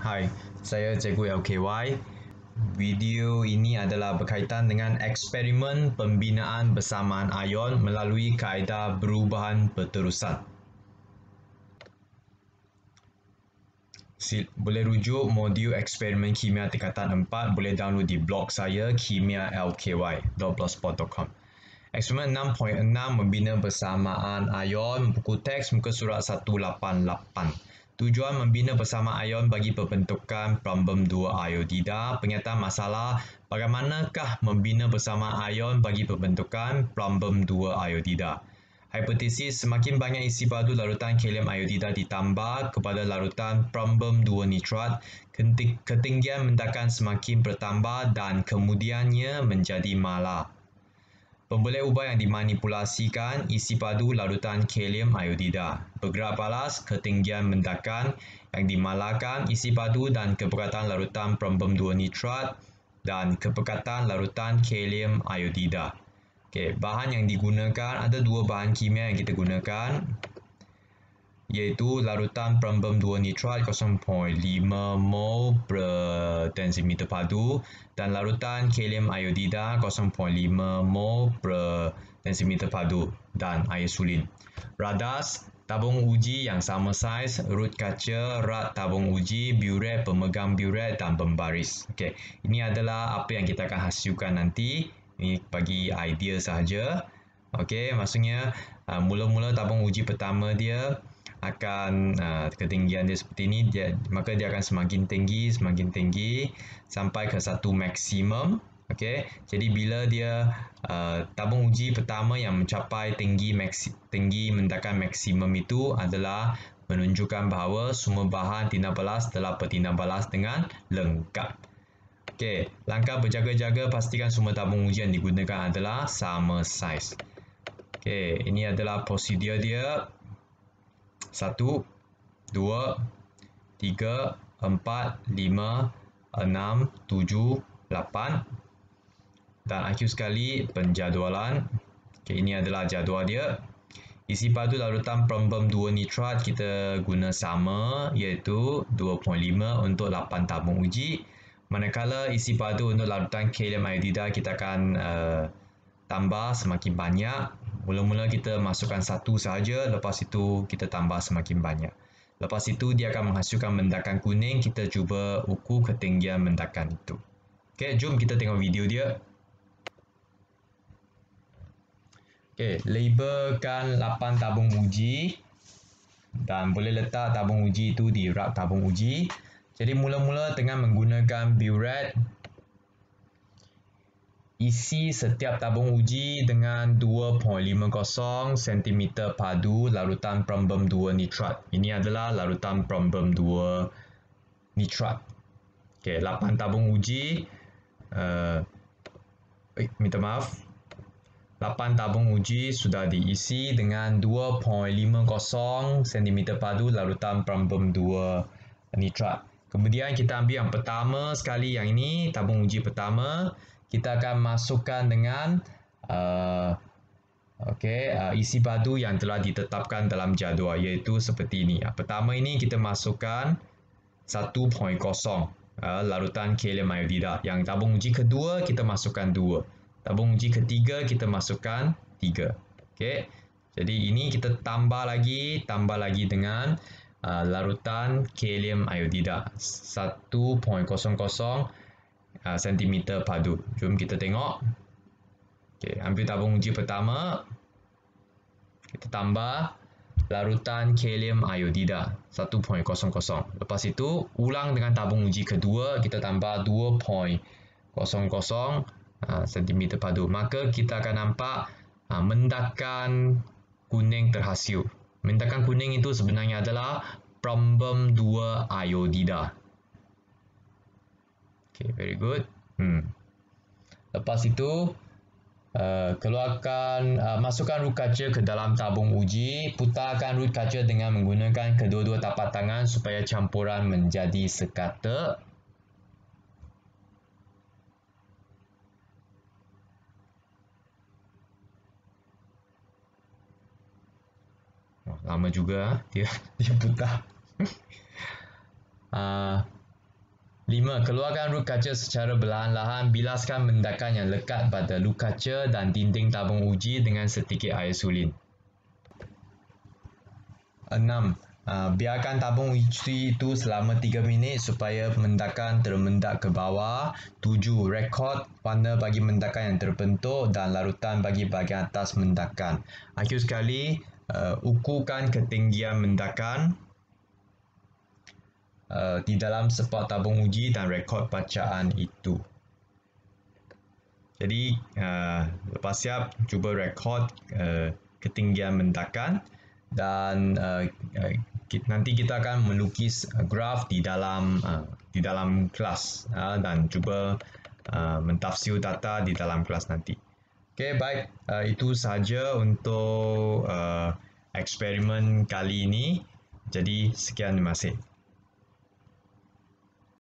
Hai, saya Cikgu LKY. Video ini adalah berkaitan dengan eksperimen pembinaan bersamaan ion melalui kaedah perubahan berterusan. boleh rujuk modul eksperimen kimia tingkatan 4 boleh download di blog saya kimialky.blogspot.com. Eksperimen 6.6 membina bersamaan ion buku teks muka surat 188 tujuan membina bersama ION bagi pembentukan problem 2 IODIDA penyataan masalah bagaimanakah membina bersama ION bagi pembentukan problem 2 IODIDA Hipotesis semakin banyak isi padu larutan kalium iodida ditambah kepada larutan problem 2 nitrat, ketinggian mendakan semakin bertambah dan kemudiannya menjadi malah pembelai ubah yang dimanipulasikan isi padu larutan kalium iodida, bergerak balas, ketinggian mendakan yang dimalakan isi padu dan keberatan larutan prembem 2 nitrat dan keberatan larutan kalium iodida. Okay, bahan yang digunakan, ada dua bahan kimia yang kita gunakan iaitu larutan prembem 2 nitrat 0.5 mol per potensi meter padu dan larutan kalium iodida 0.5 mol per potensi meter padu dan air sulin. Radas, tabung uji yang sama saiz, root kaca, rat tabung uji, buret, pemegang buret dan pembaris. Okey, ini adalah apa yang kita akan hasilkan nanti. Ini bagi idea sahaja. Okey, maksudnya uh, mula-mula tabung uji pertama dia akan uh, ketinggian dia seperti ini dia maka dia akan semakin tinggi semakin tinggi sampai ke satu maksimum okey jadi bila dia uh, tabung uji pertama yang mencapai tinggi maksi, tinggi mendekat maksimum itu adalah menunjukkan bahawa semua bahan tindak balas telah bertindak balas dengan lengkap okey langkah berjaga-jaga pastikan semua tabung uji yang digunakan adalah sama size Okey, ini adalah prosedur dia satu, dua, tiga, empat, lima, enam, tujuh, lapan. Dan akhir sekali, penjadualan. Okay, ini adalah jadual dia. Isi padu larutan perembem 2 nitrat kita guna sama iaitu 2.5 untuk 8 tabung uji. Manakala isi padu untuk larutan kalium iodida kita akan uh, tambah semakin banyak Mula-mula kita masukkan satu saja, lepas itu kita tambah semakin banyak. Lepas itu dia akan menghasilkan mendakan kuning, kita cuba ukur ketinggian mendakan itu. Okey, jom kita tengok video dia. Okey, labelkan 8 tabung uji dan boleh letak tabung uji itu di rak tabung uji. Jadi mula-mula dengan menggunakan burette isi setiap tabung uji dengan 2.50 cm padu larutan prombem 2 nitrat. Ini adalah larutan prombem 2 nitrat. Okey, 8 tabung uji uh, eh, minta maaf. 8 tabung uji sudah diisi dengan 2.50 cm padu larutan prombem 2 nitrat. Kemudian kita ambil yang pertama sekali yang ini, tabung uji pertama. Kita akan masukkan dengan uh, okay, uh, isi batu yang telah ditetapkan dalam jadual iaitu seperti ini. Uh, pertama ini kita masukkan 1.0 uh, larutan kalium iodida. Yang tabung uji kedua kita masukkan 2. Tabung uji ketiga kita masukkan 3. Okay. Jadi ini kita tambah lagi, tambah lagi dengan Ah, larutan kalium iodida 1.00 cm ah, padu. Jom kita tengok. Okay, ambil tabung uji pertama. Kita tambah larutan kalium iodida 1.00. Lepas itu, ulang dengan tabung uji kedua. Kita tambah 2.00 cm ah, padu. Maka kita akan nampak mendakan kuning terhasil. Mentakan kuning itu sebenarnya adalah prombem 2 iodida. Okay, very good. Hmm. Lepas itu, uh, keluarkan, uh, masukkan root kaca ke dalam tabung uji. Putarkan root kaca dengan menggunakan kedua-dua tapak tangan supaya campuran menjadi sekata. Oh, lama juga ah, dia dia buta uh, ah, lima keluarkan luka kaca secara berlahan-lahan bilaskan mendakan yang lekat pada luka kaca dan dinding tabung uji dengan sedikit air sulin enam Uh, biarkan tabung uji itu selama 3 minit supaya mendakan termendak ke bawah. 7. Rekod warna bagi mendakan yang terbentuk dan larutan bagi bagian atas mendakan. Akhir sekali, uh, ukurkan ketinggian mendakan uh, di dalam sepak tabung uji dan rekod bacaan itu. Jadi, uh, lepas siap, cuba rekod uh, ketinggian mendakan dan uh, uh, nanti kita akan melukis graf di dalam uh, di dalam kelas uh, dan cuba uh, mentafsir data di dalam kelas nanti. Okay, baik. Uh, itu sahaja untuk uh, eksperimen kali ini. Jadi, sekian terima kasih.